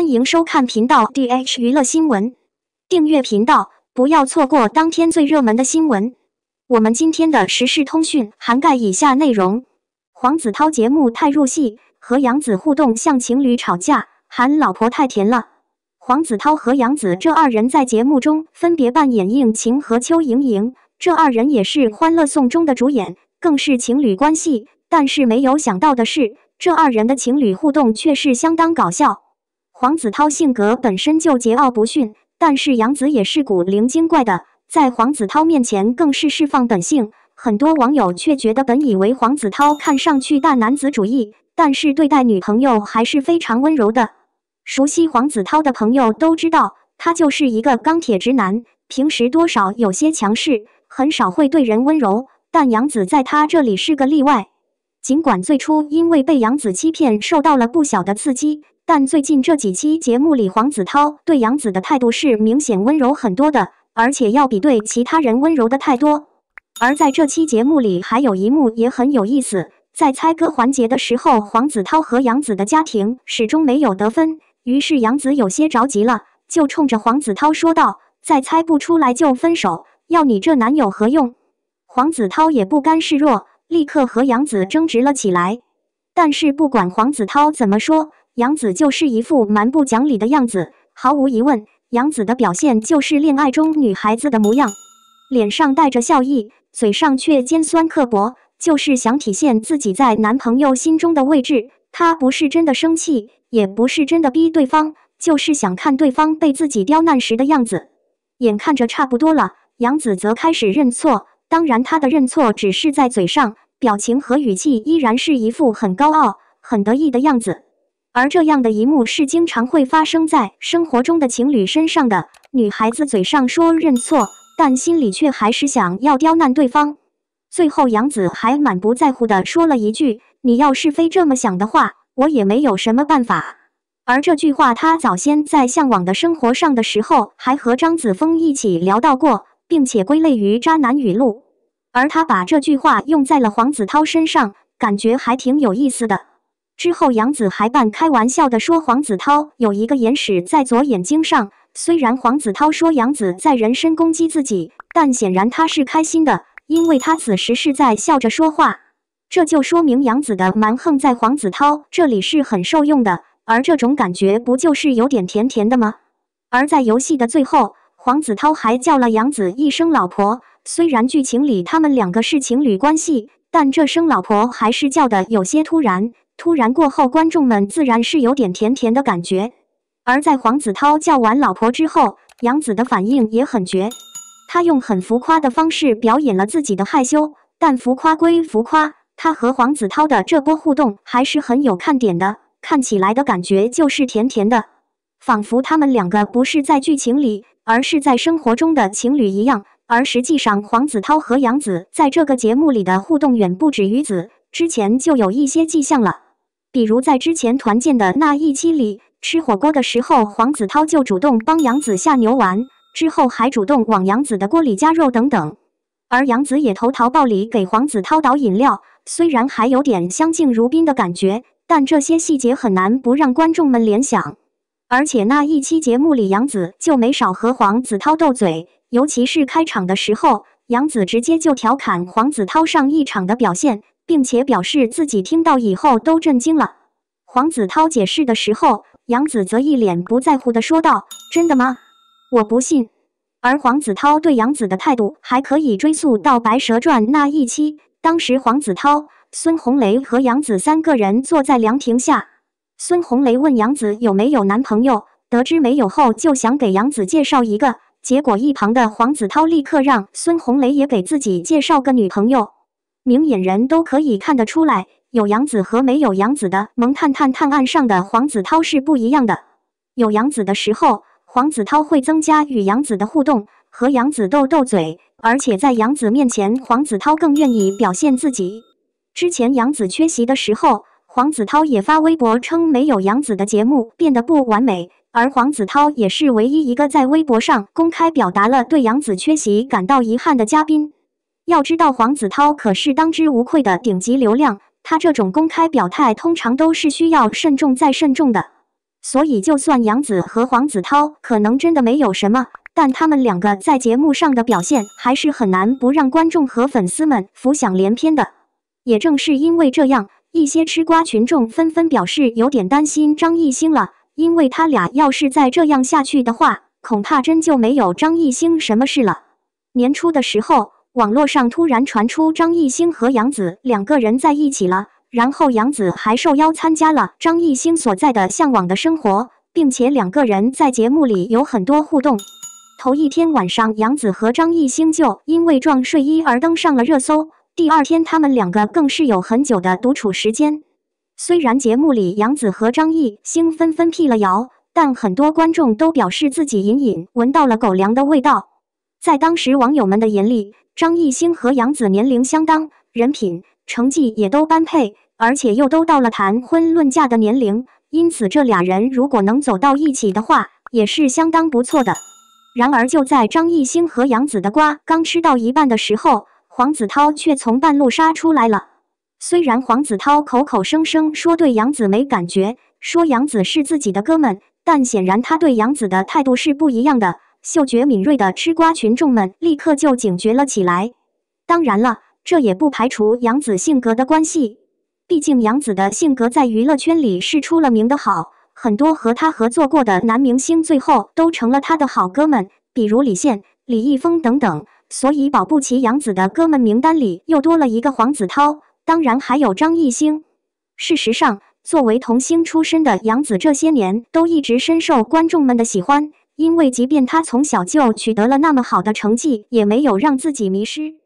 欢迎收看频道 DH 娱乐新闻，订阅频道不要错过当天最热门的新闻。我们今天的时事通讯涵盖以下内容：黄子韬节目太入戏，和杨紫互动像情侣吵架，喊老婆太甜了。黄子韬和杨紫这二人在节目中分别扮演应勤和邱莹莹，这二人也是《欢乐颂》中的主演，更是情侣关系。但是没有想到的是，这二人的情侣互动却是相当搞笑。黄子韬性格本身就桀骜不驯，但是杨子也是古灵精怪的，在黄子韬面前更是释放本性。很多网友却觉得，本以为黄子韬看上去大男子主义，但是对待女朋友还是非常温柔的。熟悉黄子韬的朋友都知道，他就是一个钢铁直男，平时多少有些强势，很少会对人温柔。但杨子在他这里是个例外，尽管最初因为被杨子欺骗，受到了不小的刺激。但最近这几期节目里，黄子韬对杨子的态度是明显温柔很多的，而且要比对其他人温柔的太多。而在这期节目里，还有一幕也很有意思，在猜歌环节的时候，黄子韬和杨子的家庭始终没有得分，于是杨子有些着急了，就冲着黄子韬说道：“再猜不出来就分手，要你这男友何用？”黄子韬也不甘示弱，立刻和杨子争执了起来。但是不管黄子韬怎么说。杨子就是一副蛮不讲理的样子，毫无疑问，杨子的表现就是恋爱中女孩子的模样，脸上带着笑意，嘴上却尖酸刻薄，就是想体现自己在男朋友心中的位置。他不是真的生气，也不是真的逼对方，就是想看对方被自己刁难时的样子。眼看着差不多了，杨子则开始认错，当然她的认错只是在嘴上，表情和语气依然是一副很高傲、很得意的样子。而这样的一幕是经常会发生在生活中的情侣身上的，女孩子嘴上说认错，但心里却还是想要刁难对方。最后，杨子还满不在乎的说了一句：“你要是非这么想的话，我也没有什么办法。”而这句话，他早先在《向往的生活》上的时候还和张子枫一起聊到过，并且归类于渣男语录。而他把这句话用在了黄子韬身上，感觉还挺有意思的。之后，杨子还半开玩笑地说：“黄子韬有一个眼屎在左眼睛上。”虽然黄子韬说杨子在人身攻击自己，但显然他是开心的，因为他此时是在笑着说话。这就说明杨子的蛮横在黄子韬这里是很受用的，而这种感觉不就是有点甜甜的吗？而在游戏的最后，黄子韬还叫了杨子一声“老婆”。虽然剧情里他们两个是情侣关系，但这声“老婆”还是叫的有些突然。突然过后，观众们自然是有点甜甜的感觉。而在黄子韬叫完老婆之后，杨子的反应也很绝，他用很浮夸的方式表演了自己的害羞。但浮夸归浮夸，他和黄子韬的这波互动还是很有看点的，看起来的感觉就是甜甜的，仿佛他们两个不是在剧情里，而是在生活中的情侣一样。而实际上，黄子韬和杨子在这个节目里的互动远不止于此，之前就有一些迹象了。比如在之前团建的那一期里，吃火锅的时候，黄子韬就主动帮杨子下牛丸，之后还主动往杨子的锅里加肉等等。而杨子也投桃报李，给黄子韬倒饮料。虽然还有点相敬如宾的感觉，但这些细节很难不让观众们联想。而且那一期节目里，杨子就没少和黄子韬斗嘴，尤其是开场的时候，杨子直接就调侃黄子韬上一场的表现。并且表示自己听到以后都震惊了。黄子韬解释的时候，杨子则一脸不在乎的说道：“真的吗？我不信。”而黄子韬对杨子的态度还可以追溯到《白蛇传》那一期，当时黄子韬、孙红雷和杨子三个人坐在凉亭下，孙红雷问杨子有没有男朋友，得知没有后就想给杨子介绍一个，结果一旁的黄子韬立刻让孙红雷也给自己介绍个女朋友。明眼人都可以看得出来，有杨子和没有杨子的《萌探探探案》上的黄子韬是不一样的。有杨子的时候，黄子韬会增加与杨子的互动，和杨子斗斗嘴，而且在杨子面前，黄子韬更愿意表现自己。之前杨子缺席的时候，黄子韬也发微博称，没有杨子的节目变得不完美，而黄子韬也是唯一一个在微博上公开表达了对杨子缺席感到遗憾的嘉宾。要知道，黄子韬可是当之无愧的顶级流量。他这种公开表态，通常都是需要慎重再慎重的。所以，就算杨子和黄子韬可能真的没有什么，但他们两个在节目上的表现，还是很难不让观众和粉丝们浮想联翩的。也正是因为这样，一些吃瓜群众纷纷表示有点担心张艺兴了，因为他俩要是再这样下去的话，恐怕真就没有张艺兴什么事了。年初的时候。网络上突然传出张艺兴和杨子两个人在一起了，然后杨子还受邀参加了张艺兴所在的《向往的生活》，并且两个人在节目里有很多互动。头一天晚上，杨子和张艺兴就因为撞睡衣而登上了热搜。第二天，他们两个更是有很久的独处时间。虽然节目里杨子和张艺兴纷纷辟了谣，但很多观众都表示自己隐隐闻到了狗粮的味道。在当时网友们的眼里，张艺兴和杨紫年龄相当，人品、成绩也都般配，而且又都到了谈婚论嫁的年龄，因此这俩人如果能走到一起的话，也是相当不错的。然而就在张艺兴和杨紫的瓜刚吃到一半的时候，黄子韬却从半路杀出来了。虽然黄子韬口口声声说对杨紫没感觉，说杨紫是自己的哥们，但显然他对杨紫的态度是不一样的。嗅觉敏锐的吃瓜群众们立刻就警觉了起来。当然了，这也不排除杨子性格的关系。毕竟杨子的性格在娱乐圈里是出了名的好，很多和他合作过的男明星最后都成了他的好哥们，比如李现、李易峰等等。所以保不齐杨子的哥们名单里又多了一个黄子韬，当然还有张艺兴。事实上，作为童星出身的杨子，这些年都一直深受观众们的喜欢。因为，即便他从小就取得了那么好的成绩，也没有让自己迷失。